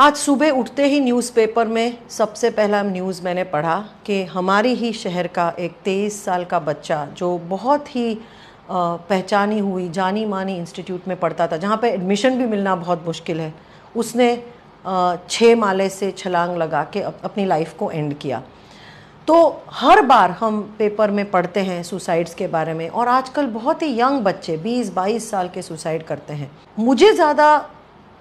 आज सुबह उठते ही न्यूज़पेपर में सबसे पहला न्यूज़ मैंने पढ़ा कि हमारी ही शहर का एक तेईस साल का बच्चा जो बहुत ही पहचानी हुई जानी मानी इंस्टीट्यूट में पढ़ता था जहाँ पे एडमिशन भी मिलना बहुत मुश्किल है उसने छः माले से छलांग लगा के अपनी लाइफ को एंड किया तो हर बार हम पेपर में पढ़ते हैं सुसाइड्स के बारे में और आजकल बहुत ही यंग बच्चे 20-22 साल के सुसाइड करते हैं मुझे ज़्यादा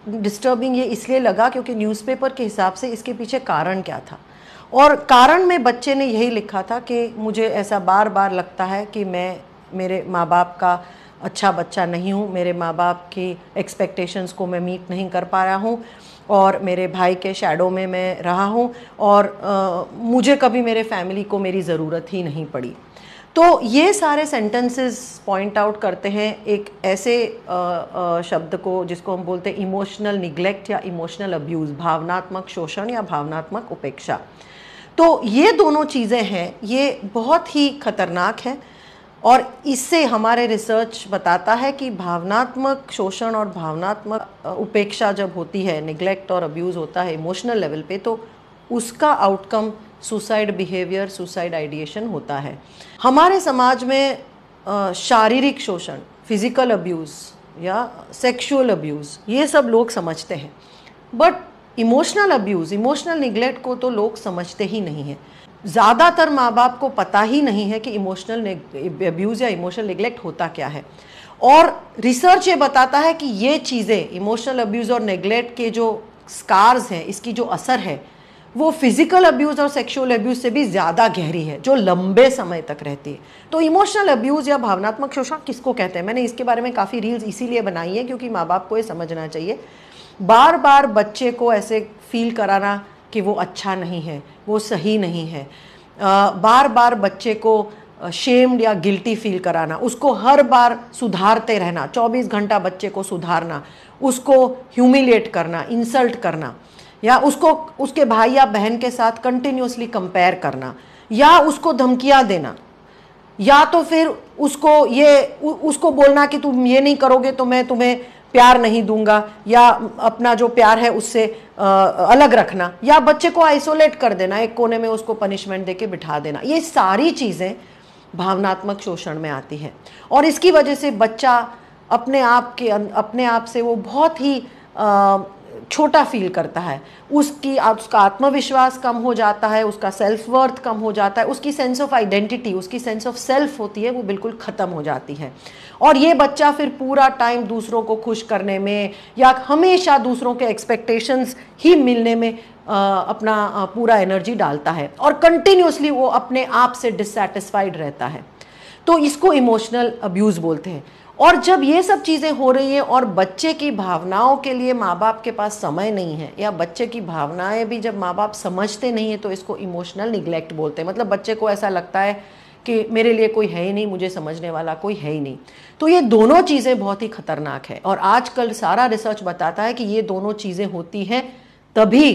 डिस्टर्बिंग ये इसलिए लगा क्योंकि न्यूज़पेपर के हिसाब से इसके पीछे कारण क्या था और कारण में बच्चे ने यही लिखा था कि मुझे ऐसा बार बार लगता है कि मैं मेरे माँ बाप का अच्छा बच्चा नहीं हूँ मेरे माँ बाप की एक्सपेक्टेशंस को मैं मीट नहीं कर पा रहा हूँ और मेरे भाई के शेडो में मैं रहा हूँ और आ, मुझे कभी मेरे फैमिली को मेरी ज़रूरत ही नहीं पड़ी तो ये सारे सेंटेंसेस पॉइंट आउट करते हैं एक ऐसे आ, आ, शब्द को जिसको हम बोलते हैं इमोशनल निग्लेक्ट या इमोशनल अब्यूज़ भावनात्मक शोषण या भावनात्मक उपेक्षा तो ये दोनों चीज़ें हैं ये बहुत ही खतरनाक है और इससे हमारे रिसर्च बताता है कि भावनात्मक शोषण और भावनात्मक उपेक्षा जब होती है निग्लेक्ट और अब्यूज़ होता है इमोशनल लेवल पे तो उसका outcome suicide behaviour suicide ideation होता है हमारे समाज में शारीरिक शोषण फिजिकल अब्यूज़ या सेक्सुअल अब्यूज़ ये सब लोग समझते हैं but emotional abuse emotional neglect को तो लोग समझते ही नहीं हैं ज़्यादातर माँ बाप को पता ही नहीं है कि इमोशनल अब्यूज़ या इमोशनल निग्लेक्ट होता क्या है और रिसर्च ये बताता है कि ये चीज़ें इमोशनल अब्यूज़ और निग्लेक्ट के जो स्कार्स हैं इसकी जो असर है वो फिजिकल अब्यूज़ और सेक्सुअल अब्यूज़ से भी ज़्यादा गहरी है जो लंबे समय तक रहती है तो इमोशनल अब्यूज़ या भावनात्मक शोषण किसको कहते हैं मैंने इसके बारे में काफ़ी रील्स इसीलिए बनाई है क्योंकि माँ बाप को ये समझना चाहिए बार बार बच्चे को ऐसे फील कराना कि वो अच्छा नहीं है वो सही नहीं है बार बार बच्चे को शेम्ड या गिल्टी फील कराना उसको हर बार सुधारते रहना 24 घंटा बच्चे को सुधारना उसको ह्यूमिलेट करना इंसल्ट करना या उसको उसके भाई या बहन के साथ कंटिन्यूसली कंपेयर करना या उसको धमकियाँ देना या तो फिर उसको ये उ, उसको बोलना कि तुम ये नहीं करोगे तो मैं तुम्हें प्यार नहीं दूंगा या अपना जो प्यार है उससे आ, अलग रखना या बच्चे को आइसोलेट कर देना एक कोने में उसको पनिशमेंट देके बिठा देना ये सारी चीज़ें भावनात्मक शोषण में आती हैं और इसकी वजह से बच्चा अपने आप के अपने आप से वो बहुत ही आ, छोटा फील करता है उसकी उसका आत्मविश्वास कम हो जाता है उसका सेल्फ वर्थ कम हो जाता है उसकी सेंस ऑफ आइडेंटिटी उसकी सेंस ऑफ सेल्फ होती है वो बिल्कुल ख़त्म हो जाती है और ये बच्चा फिर पूरा टाइम दूसरों को खुश करने में या हमेशा दूसरों के एक्सपेक्टेशंस ही मिलने में आ, अपना आ, पूरा एनर्जी डालता है और कंटिन्यूसली वो अपने आप से डिससेटिस्फाइड रहता है तो इसको इमोशनल अब्यूज़ बोलते हैं और जब ये सब चीज़ें हो रही हैं और बच्चे की भावनाओं के लिए माँ बाप के पास समय नहीं है या बच्चे की भावनाएं भी जब माँ बाप समझते नहीं है तो इसको इमोशनल निग्लेक्ट बोलते हैं मतलब बच्चे को ऐसा लगता है कि मेरे लिए कोई है ही नहीं मुझे समझने वाला कोई है ही नहीं तो ये दोनों चीज़ें बहुत ही खतरनाक है और आजकल सारा रिसर्च बताता है कि ये दोनों चीज़ें होती हैं तभी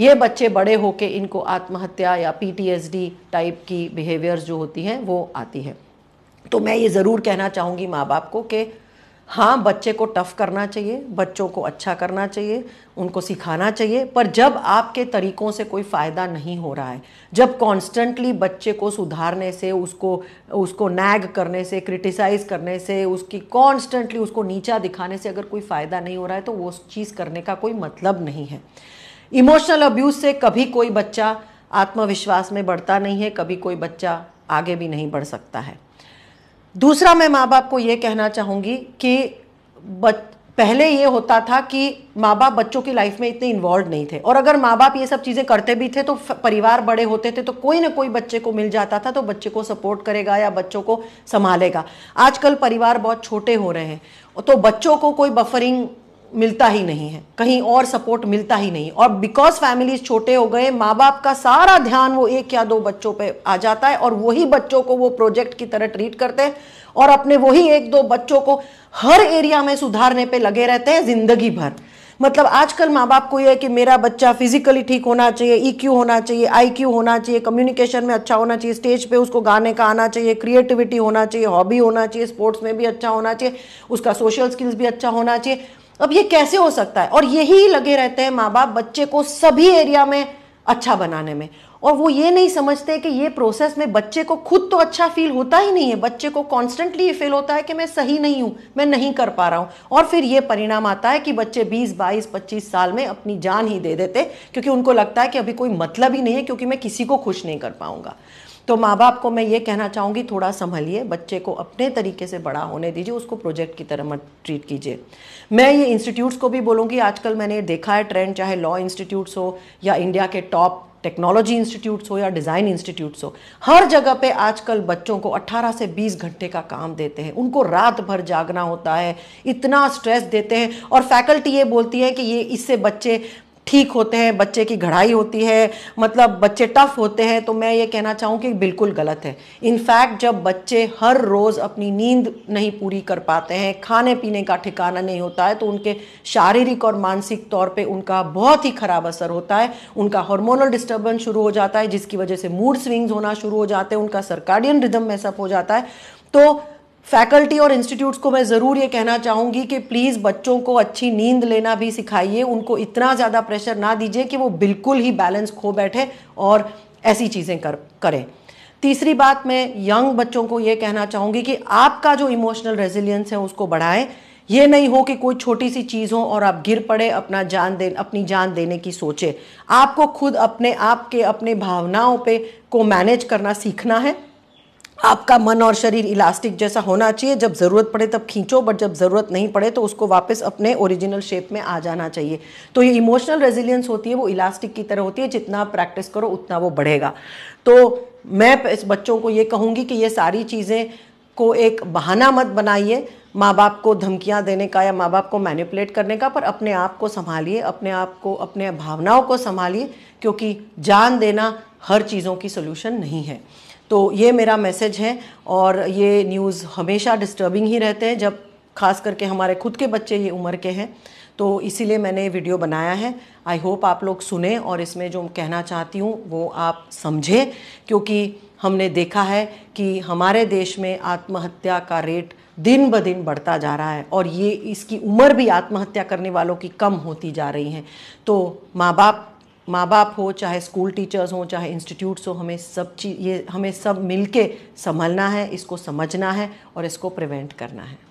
ये बच्चे बड़े होके इनको आत्महत्या या पीटीएसडी टाइप की बिहेवियर्स जो होती हैं वो आती है तो मैं ये ज़रूर कहना चाहूँगी माँ बाप को कि हाँ बच्चे को टफ़ करना चाहिए बच्चों को अच्छा करना चाहिए उनको सिखाना चाहिए पर जब आपके तरीक़ों से कोई फ़ायदा नहीं हो रहा है जब कॉन्स्टेंटली बच्चे को सुधारने से उसको उसको नैग करने से क्रिटिसाइज़ करने से उसकी कॉन्स्टेंटली उसको नीचा दिखाने से अगर कोई फ़ायदा नहीं हो रहा है तो वो चीज़ करने का कोई मतलब नहीं है इमोशनल अब्यूज़ से कभी कोई बच्चा आत्मविश्वास में बढ़ता नहीं है कभी कोई बच्चा आगे भी नहीं बढ़ सकता है दूसरा मैं माँ बाप को ये कहना चाहूँगी कि पहले ये होता था कि माँ बाप बच्चों की लाइफ में इतने इन्वॉल्व नहीं थे और अगर माँ बाप ये सब चीज़ें करते भी थे तो परिवार बड़े होते थे तो कोई ना कोई बच्चे को मिल जाता था तो बच्चे को सपोर्ट करेगा या बच्चों को संभालेगा आजकल परिवार बहुत छोटे हो रहे हैं तो बच्चों को कोई बफरिंग मिलता ही नहीं है कहीं और सपोर्ट मिलता ही नहीं और बिकॉज फैमिलीज छोटे हो गए माँ बाप का सारा ध्यान वो एक या दो बच्चों पे आ जाता है और वही बच्चों को वो प्रोजेक्ट की तरह ट्रीट करते हैं और अपने वही एक दो बच्चों को हर एरिया में सुधारने पे लगे रहते हैं जिंदगी भर मतलब आजकल माँ बाप को यह है कि मेरा बच्चा फिजिकली ठीक होना चाहिए ई e होना चाहिए आई होना चाहिए कम्युनिकेशन में अच्छा होना चाहिए स्टेज पे उसको गाने का आना चाहिए क्रिएटिविटी होना चाहिए हॉबी होना चाहिए स्पोर्ट्स में भी अच्छा होना चाहिए उसका सोशल स्किल्स भी अच्छा होना चाहिए अब ये कैसे हो सकता है और यही लगे रहते हैं माँ बाप बच्चे को सभी एरिया में अच्छा बनाने में और वो ये नहीं समझते कि ये प्रोसेस में बच्चे को खुद तो अच्छा फील होता ही नहीं है बच्चे को कॉन्स्टेंटली ये फील होता है कि मैं सही नहीं हूँ मैं नहीं कर पा रहा हूँ और फिर ये परिणाम आता है कि बच्चे 20, 22, 25 साल में अपनी जान ही दे देते क्योंकि उनको लगता है कि अभी कोई मतलब ही नहीं है क्योंकि मैं किसी को खुश नहीं कर पाऊँगा तो माँ बाप को मैं ये कहना चाहूँगी थोड़ा संभलिए बच्चे को अपने तरीके से बड़ा होने दीजिए उसको प्रोजेक्ट की तरह मत ट्रीट कीजिए मैं ये इंस्टीट्यूट्स को भी बोलूँगी आजकल मैंने देखा है ट्रेंड चाहे लॉ इंस्टीट्यूट्स हो या इंडिया के टॉप टेक्नोलॉजी इंस्टीट्यूट्स हो या डिज़ाइन इंस्टीट्यूट्स हो हर जगह पे आजकल बच्चों को 18 से 20 घंटे का काम देते हैं उनको रात भर जागना होता है इतना स्ट्रेस देते हैं और फैकल्टी ये बोलती है कि ये इससे बच्चे ठीक होते हैं बच्चे की घड़ाई होती है मतलब बच्चे टफ होते हैं तो मैं ये कहना चाहूँ कि बिल्कुल गलत है इनफैक्ट जब बच्चे हर रोज़ अपनी नींद नहीं पूरी कर पाते हैं खाने पीने का ठिकाना नहीं होता है तो उनके शारीरिक और मानसिक तौर पर उनका बहुत ही ख़राब असर होता है उनका हॉर्मोनल डिस्टर्बेंस शुरू हो जाता है जिसकी वजह से मूड स्विंग्स होना शुरू हो जाते हैं उनका सरकारियन रिदम मैसअप हो जाता है तो फैकल्टी और इंस्टीट्यूट्स को मैं ज़रूर ये कहना चाहूँगी कि प्लीज़ बच्चों को अच्छी नींद लेना भी सिखाइए उनको इतना ज़्यादा प्रेशर ना दीजिए कि वो बिल्कुल ही बैलेंस खो बैठे और ऐसी चीज़ें कर करें तीसरी बात मैं यंग बच्चों को ये कहना चाहूँगी कि आपका जो इमोशनल रेजिलियंस है उसको बढ़ाएं ये नहीं हो कि कोई छोटी सी चीज़ हो और आप गिर पड़े अपना जान दे अपनी जान देने की सोचे आपको खुद अपने आप के अपने भावनाओं पे को मैनेज करना सीखना है आपका मन और शरीर इलास्टिक जैसा होना चाहिए जब ज़रूरत पड़े तब खींचो बट जब ज़रूरत नहीं पड़े तो उसको वापस अपने ओरिजिनल शेप में आ जाना चाहिए तो ये इमोशनल रेजिलियंस होती है वो इलास्टिक की तरह होती है जितना प्रैक्टिस करो उतना वो बढ़ेगा तो मैं इस बच्चों को ये कहूँगी कि ये सारी चीज़ें को एक बहाना मत बनाइए माँ बाप को धमकियाँ देने का या माँ बाप को मैनिपुलेट करने का पर अपने आप को संभालिए अपने आप को अपने भावनाओं को संभालिए क्योंकि जान देना हर चीज़ों की सोल्यूशन नहीं है तो ये मेरा मैसेज है और ये न्यूज़ हमेशा डिस्टर्बिंग ही रहते हैं जब खास करके हमारे खुद के बच्चे ये उम्र के हैं तो इसीलिए मैंने वीडियो बनाया है आई होप आप लोग सुने और इसमें जो कहना चाहती हूँ वो आप समझें क्योंकि हमने देखा है कि हमारे देश में आत्महत्या का रेट दिन ब दिन बढ़ता जा रहा है और ये इसकी उम्र भी आत्महत्या करने वालों की कम होती जा रही है तो माँ बाप माँ बाप हो चाहे स्कूल टीचर्स हों चाहे इंस्टीट्यूट्स हो हमें सब चीज़ ये हमें सब मिलके संभलना है इसको समझना है और इसको प्रिवेंट करना है